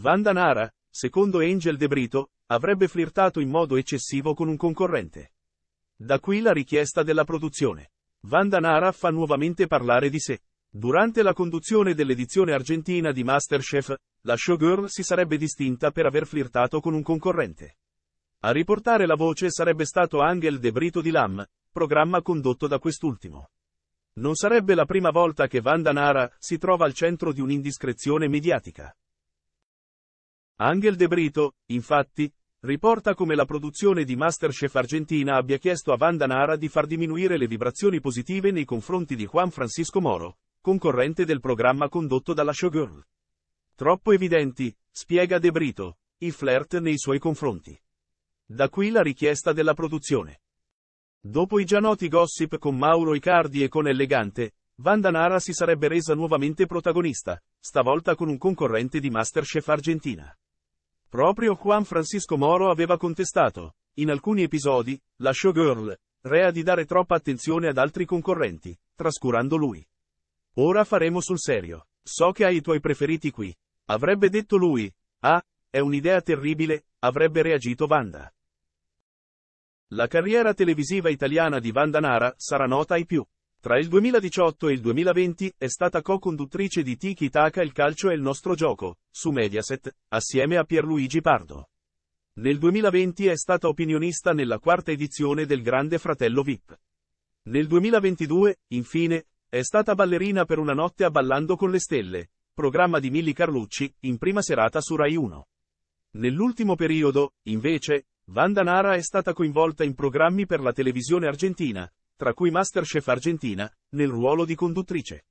Vanda Nara, secondo Angel De Brito, avrebbe flirtato in modo eccessivo con un concorrente. Da qui la richiesta della produzione. Vanda Nara fa nuovamente parlare di sé. Durante la conduzione dell'edizione argentina di Masterchef, la showgirl si sarebbe distinta per aver flirtato con un concorrente. A riportare la voce sarebbe stato Angel De Brito di Lam, programma condotto da quest'ultimo. Non sarebbe la prima volta che Vanda Nara si trova al centro di un'indiscrezione mediatica. Angel De Brito, infatti, riporta come la produzione di Masterchef Argentina abbia chiesto a Vanda Nara di far diminuire le vibrazioni positive nei confronti di Juan Francisco Moro, concorrente del programma condotto dalla showgirl. Troppo evidenti, spiega De Brito, i flirt nei suoi confronti. Da qui la richiesta della produzione. Dopo i già noti gossip con Mauro Icardi e con Elegante, Vanda Nara si sarebbe resa nuovamente protagonista, stavolta con un concorrente di Masterchef Argentina. Proprio Juan Francisco Moro aveva contestato, in alcuni episodi, la showgirl, rea di dare troppa attenzione ad altri concorrenti, trascurando lui. Ora faremo sul serio. So che hai i tuoi preferiti qui. Avrebbe detto lui. Ah, è un'idea terribile, avrebbe reagito Vanda. La carriera televisiva italiana di Vanda Nara sarà nota ai più. Tra il 2018 e il 2020 è stata co-conduttrice di Tiki Taka Il calcio è il nostro gioco, su Mediaset, assieme a Pierluigi Pardo. Nel 2020 è stata opinionista nella quarta edizione del Grande Fratello VIP. Nel 2022, infine, è stata ballerina per una notte a Ballando con le Stelle, programma di Milli Carlucci, in prima serata su Rai 1. Nell'ultimo periodo, invece, Vanda Nara è stata coinvolta in programmi per la televisione argentina, tra cui Masterchef Argentina, nel ruolo di conduttrice.